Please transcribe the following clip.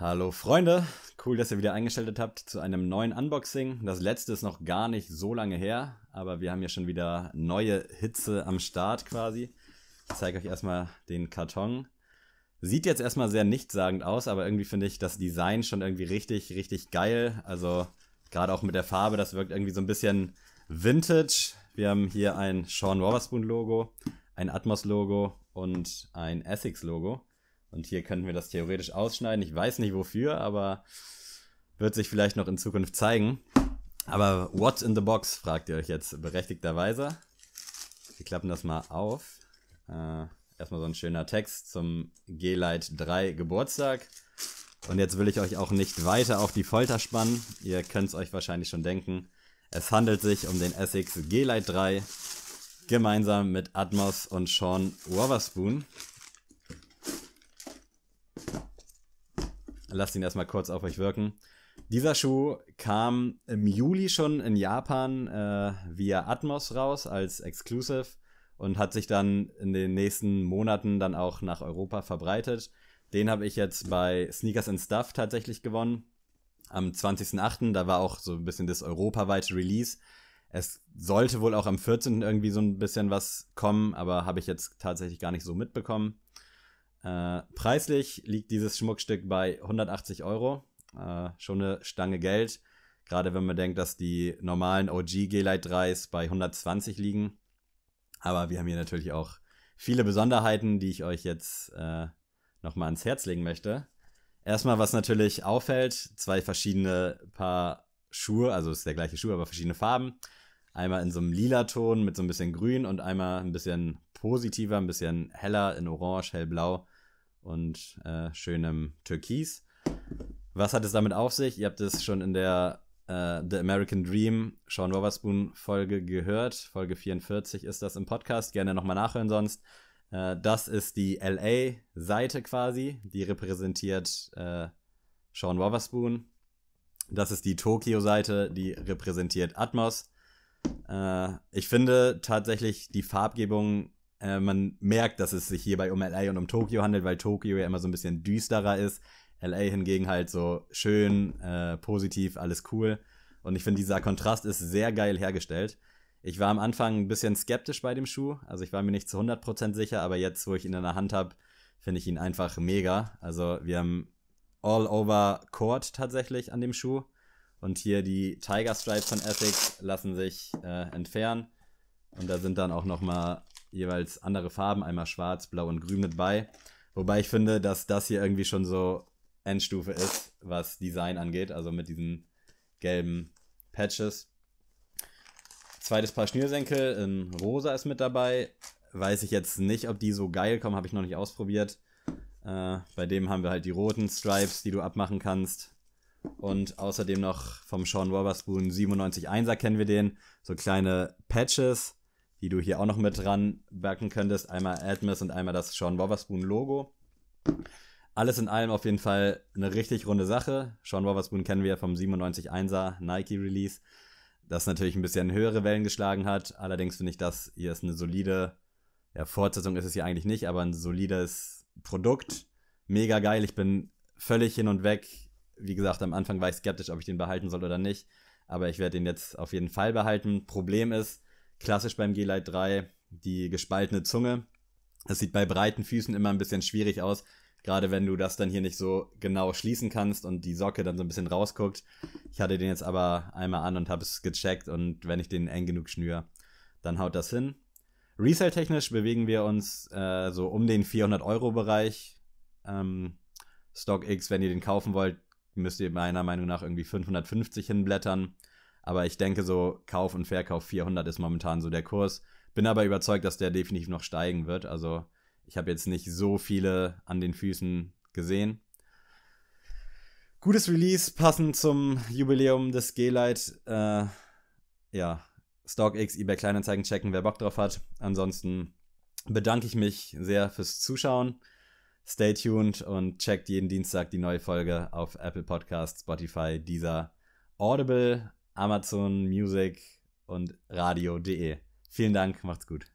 Hallo Freunde, cool, dass ihr wieder eingeschaltet habt zu einem neuen Unboxing. Das letzte ist noch gar nicht so lange her, aber wir haben ja schon wieder neue Hitze am Start quasi. Ich zeige euch erstmal den Karton. Sieht jetzt erstmal sehr nichtssagend aus, aber irgendwie finde ich das Design schon irgendwie richtig, richtig geil. Also gerade auch mit der Farbe, das wirkt irgendwie so ein bisschen vintage. Wir haben hier ein Sean Roberspoon Logo, ein Atmos Logo und ein Essex Logo. Und hier könnten wir das theoretisch ausschneiden. Ich weiß nicht wofür, aber wird sich vielleicht noch in Zukunft zeigen. Aber what's in the box, fragt ihr euch jetzt berechtigterweise. Wir klappen das mal auf. Äh, erstmal so ein schöner Text zum G-Lite 3 Geburtstag. Und jetzt will ich euch auch nicht weiter auf die Folter spannen. Ihr könnt es euch wahrscheinlich schon denken. Es handelt sich um den Essex G-Lite 3 gemeinsam mit Atmos und Sean Waverspoon. Lasst ihn erstmal kurz auf euch wirken. Dieser Schuh kam im Juli schon in Japan äh, via Atmos raus als Exclusive und hat sich dann in den nächsten Monaten dann auch nach Europa verbreitet. Den habe ich jetzt bei Sneakers and Stuff tatsächlich gewonnen. Am 20.08., da war auch so ein bisschen das europaweite Release. Es sollte wohl auch am 14. irgendwie so ein bisschen was kommen, aber habe ich jetzt tatsächlich gar nicht so mitbekommen. Äh, preislich liegt dieses Schmuckstück bei 180 Euro. Äh, schon eine Stange Geld. Gerade wenn man denkt, dass die normalen OG G-Lite 3s bei 120 liegen. Aber wir haben hier natürlich auch viele Besonderheiten, die ich euch jetzt äh, nochmal ans Herz legen möchte. Erstmal, was natürlich auffällt, zwei verschiedene Paar Schuhe, also ist der gleiche Schuh, aber verschiedene Farben. Einmal in so einem lila Ton mit so ein bisschen grün und einmal ein bisschen positiver, ein bisschen heller in Orange, hellblau und äh, schönem Türkis. Was hat es damit auf sich? Ihr habt es schon in der äh, The American Dream Sean Roberspoon Folge gehört. Folge 44 ist das im Podcast. Gerne nochmal nachhören sonst. Äh, das ist die LA-Seite quasi. Die repräsentiert äh, Sean Roberspoon. Das ist die Tokio-Seite, die repräsentiert Atmos. Äh, ich finde tatsächlich die Farbgebung äh, man merkt, dass es sich hierbei um LA und um Tokio handelt, weil Tokio ja immer so ein bisschen düsterer ist. LA hingegen halt so schön, äh, positiv, alles cool. Und ich finde, dieser Kontrast ist sehr geil hergestellt. Ich war am Anfang ein bisschen skeptisch bei dem Schuh. Also ich war mir nicht zu 100% sicher, aber jetzt, wo ich ihn in der Hand habe, finde ich ihn einfach mega. Also wir haben All Over Court tatsächlich an dem Schuh. Und hier die Tiger Stripes von Essex lassen sich äh, entfernen. Und da sind dann auch nochmal jeweils andere Farben, einmal schwarz, blau und grün mit bei. Wobei ich finde, dass das hier irgendwie schon so Endstufe ist, was Design angeht, also mit diesen gelben Patches. Zweites Paar Schnürsenkel in rosa ist mit dabei. Weiß ich jetzt nicht, ob die so geil kommen, habe ich noch nicht ausprobiert. Äh, bei dem haben wir halt die roten Stripes, die du abmachen kannst. Und außerdem noch vom Sean Roberspoon 971 er kennen wir den. So kleine Patches die du hier auch noch mit dran backen könntest. Einmal Admis und einmal das Sean Wobberspoon Logo. Alles in allem auf jeden Fall eine richtig runde Sache. Sean Wobberspoon kennen wir ja vom 97.1er Nike Release, das natürlich ein bisschen höhere Wellen geschlagen hat. Allerdings finde ich, das hier ist eine solide, ja, Fortsetzung ist es hier eigentlich nicht, aber ein solides Produkt. Mega geil. Ich bin völlig hin und weg. Wie gesagt, am Anfang war ich skeptisch, ob ich den behalten soll oder nicht. Aber ich werde den jetzt auf jeden Fall behalten. Problem ist, Klassisch beim G-Lite 3 die gespaltene Zunge. Das sieht bei breiten Füßen immer ein bisschen schwierig aus, gerade wenn du das dann hier nicht so genau schließen kannst und die Socke dann so ein bisschen rausguckt. Ich hatte den jetzt aber einmal an und habe es gecheckt und wenn ich den eng genug schnüre, dann haut das hin. Resale-technisch bewegen wir uns äh, so um den 400-Euro-Bereich. Ähm, StockX, wenn ihr den kaufen wollt, müsst ihr meiner Meinung nach irgendwie 550 hinblättern. Aber ich denke so, Kauf und Verkauf 400 ist momentan so der Kurs. Bin aber überzeugt, dass der definitiv noch steigen wird. Also ich habe jetzt nicht so viele an den Füßen gesehen. Gutes Release, passend zum Jubiläum des G-Lite. Äh, ja, StockX, eBay Kleinanzeigen checken, wer Bock drauf hat. Ansonsten bedanke ich mich sehr fürs Zuschauen. Stay tuned und checkt jeden Dienstag die neue Folge auf Apple Podcasts, Spotify, Deezer, Audible Amazon Music und Radio.de. Vielen Dank, macht's gut.